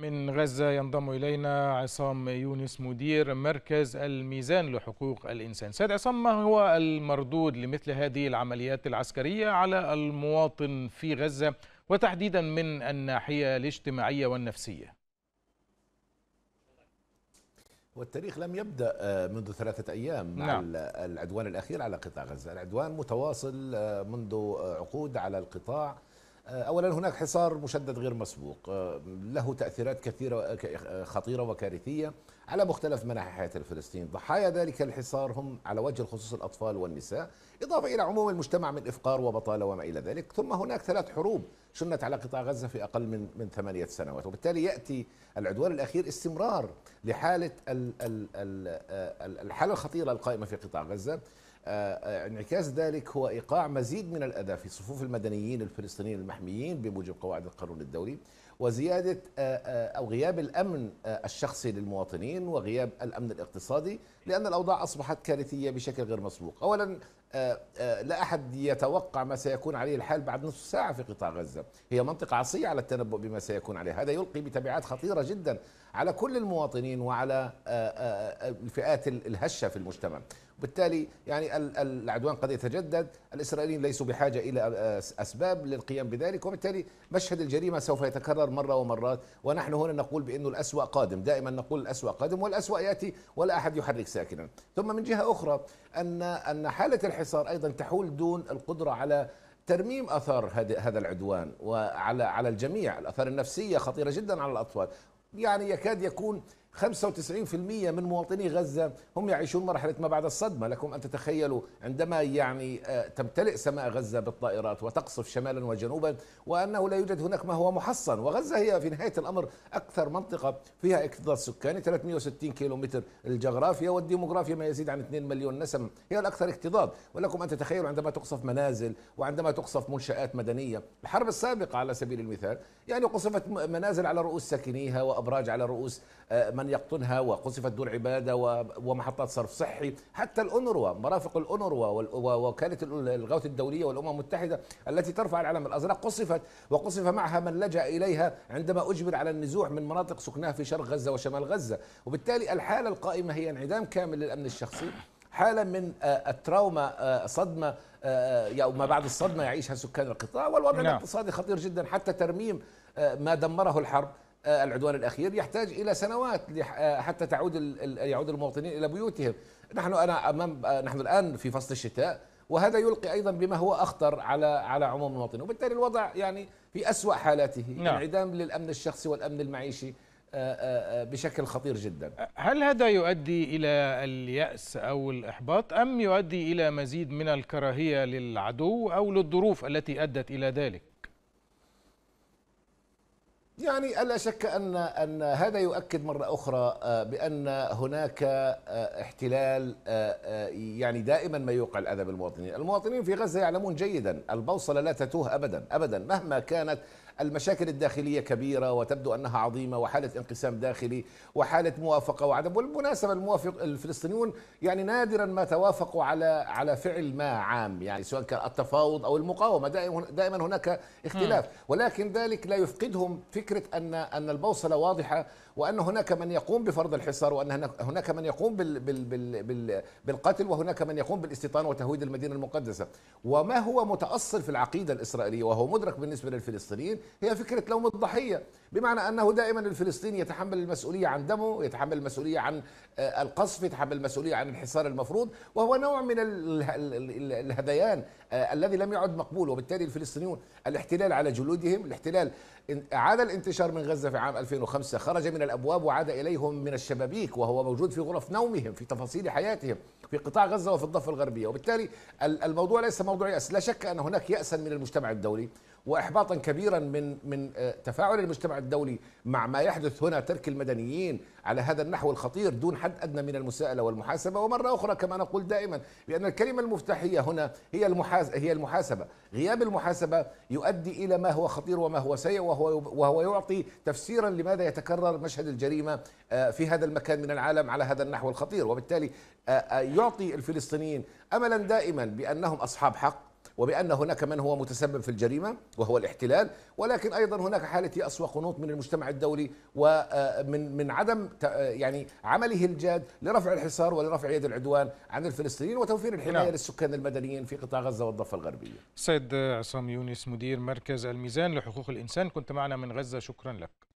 من غزة ينضم إلينا عصام يونس مدير مركز الميزان لحقوق الإنسان سيد عصام ما هو المردود لمثل هذه العمليات العسكرية على المواطن في غزة وتحديدا من الناحية الاجتماعية والنفسية والتاريخ لم يبدا آه، منذ ثلاثه ايام مع نعم. العدوان الاخير على قطاع غزه، العدوان متواصل آه، منذ عقود على القطاع اولا هناك حصار مشدد غير مسبوق آه، له تاثيرات كثيره آه، آه، خطيره وكارثيه على مختلف مناحي حياة الفلسطينيين ضحايا ذلك الحصار هم على وجه الخصوص الأطفال والنساء إضافة إلى عموم المجتمع من إفقار وبطالة وما إلى ذلك ثم هناك ثلاث حروب شنت على قطاع غزة في أقل من من ثمانية سنوات وبالتالي يأتي العدوان الأخير استمرار لحالة الحالة الخطيرة القائمة في قطاع غزة آه، انعكاس ذلك هو ايقاع مزيد من الاذى في صفوف المدنيين الفلسطينيين المحميين بموجب قواعد القانون الدولي وزياده آه، آه، او غياب الامن آه، الشخصي للمواطنين وغياب الامن الاقتصادي لان الاوضاع اصبحت كارثيه بشكل غير مسبوق. اولا لا احد يتوقع ما سيكون عليه الحال بعد نصف ساعه في قطاع غزه، هي منطقه عصيه على التنبؤ بما سيكون عليه، هذا يلقي بتبعات خطيره جدا على كل المواطنين وعلى آه، آه، آه، الفئات الهشه في المجتمع وبالتالي يعني العدوان قد يتجدد الإسرائيليين ليسوا بحاجة إلى أسباب للقيام بذلك وبالتالي مشهد الجريمة سوف يتكرر مرة ومرات ونحن هنا نقول بأنه الأسوأ قادم دائما نقول الأسوأ قادم والأسوأ يأتي ولا أحد يحرك ساكنا ثم من جهة أخرى أن أن حالة الحصار أيضا تحول دون القدرة على ترميم اثار هذا العدوان وعلى على الجميع الاثار النفسيه خطيره جدا على الاطفال يعني يكاد يكون 95% من مواطني غزة هم يعيشون مرحلة ما بعد الصدمة لكم أن تتخيلوا عندما يعني آه، تمتلئ سماء غزة بالطائرات وتقصف شمالا وجنوبا وأنه لا يوجد هناك ما هو محصن وغزة هي في نهاية الأمر أكثر منطقة فيها اكتظاظ سكاني 360 كيلومتر الجغرافيا والديموغرافيا ما يزيد عن 2 مليون نسم هي الأكثر اكتظاظ ولكم أن تتخيلوا عندما تقصف منازل وعندما تقصف منشآت مدنية الحرب السابقة على سبيل المثال يعني قصفت منازل على رؤوس ساكنيها وأبراج على رؤوس آه، من يقطنها وقصفت دور عبادة ومحطات صرف صحي حتى الأونروا مرافق الأونروا ووكالة الغوث الدولية والأمم المتحدة التي ترفع العلم الأزرق قصفت وقصف معها من لجأ إليها عندما أجبر على النزوح من مناطق سكناها في شرق غزة وشمال غزة وبالتالي الحالة القائمة هي انعدام كامل للأمن الشخصي حالة من آه، آه، التراوما آه، صدمة أو ما بعد الصدمة يعيشها سكان القطاع والوضع نعم. الاقتصادي خطير جدا حتى ترميم ما دمره الحرب العدوان الاخير يحتاج الى سنوات آه، حتى تعود يعود المواطنين الى بيوتهم نحن انا امام آه، نحن الان في فصل الشتاء وهذا يلقي ايضا بما هو اخطر على على عموم المواطنين وبالتالي الوضع يعني في اسوا حالاته نعم. انعدام للامن الشخصي والامن المعيشي آه، بشكل خطير جدا هل هذا يؤدي الى الياس او الاحباط ام يؤدي الى مزيد من الكراهيه للعدو او للظروف التي ادت الى ذلك يعني لا شك ان ان هذا يؤكد مره اخرى آه، بان هناك آه، احتلال آه، يعني دائما ما يوقع الاذى بالمواطنين، المواطنين في غزه يعلمون جيدا البوصله لا تتوه ابدا ابدا مهما كانت المشاكل الداخلية كبيرة وتبدو أنها عظيمة وحالة انقسام داخلي وحالة موافقة وعدم والمناسبة الموافق الفلسطينيون يعني نادرا ما توافقوا على على فعل ما عام يعني سواء كان التفاوض أو المقاومة دائما دائما هناك اختلاف ولكن ذلك لا يفقدهم فكرة أن أن البوصلة واضحة وأن هناك من يقوم بفرض الحصار وأن هناك من يقوم بال بال بال بال بالقتل وهناك من يقوم بالاستيطان وتهويد المدينة المقدسة وما هو متأصل في العقيدة الإسرائيلية وهو مدرك بالنسبة للفلسطينيين هي فكرة لوم الضحية بمعنى أنه دائما الفلسطيني يتحمل المسؤولية عن دمه يتحمل المسؤولية عن آه، القصف يتحمل المسؤولية عن الحصار المفروض وهو نوع من الهذيان آه، الذي لم يعد مقبول وبالتالي الفلسطينيون الاحتلال على جلودهم الاحتلال عاد الانتشار من غزة في عام 2005 خرج من الأبواب وعاد إليهم من الشبابيك وهو موجود في غرف نومهم في تفاصيل حياتهم في قطاع غزة وفي الضفة الغربية وبالتالي الموضوع ليس موضوع يأس لا شك أن هناك يأسا من المجتمع الدولي وإحباطا كبيرا من من من آه، تفاعل المجتمع الدولي مع ما يحدث هنا ترك المدنيين على هذا النحو الخطير دون حد ادنى من المساءله والمحاسبه ومره اخرى كما نقول دائما بان الكلمه المفتاحيه هنا هي المحاسبه هي المحاسبه غياب المحاسبه يؤدي الى ما هو خطير وما هو سيء وهو وهو يعطي تفسيرا لماذا يتكرر مشهد الجريمه آه، في هذا المكان من العالم على هذا النحو الخطير وبالتالي آه، يعطي الفلسطينيين املا دائما بانهم اصحاب حق وبأن هناك من هو متسبب في الجريمة وهو الاحتلال ولكن أيضا هناك حالة يأس وقنوط من المجتمع الدولي ومن آه، من عدم آه، يعني عمله الجاد لرفع الحصار ولرفع يد العدوان عن الفلسطينيين وتوفير الحماية نعم. للسكان المدنيين في قطاع غزة والضفة الغربية سيد عصام يونس مدير مركز الميزان لحقوق الإنسان كنت معنا من غزة شكرا لك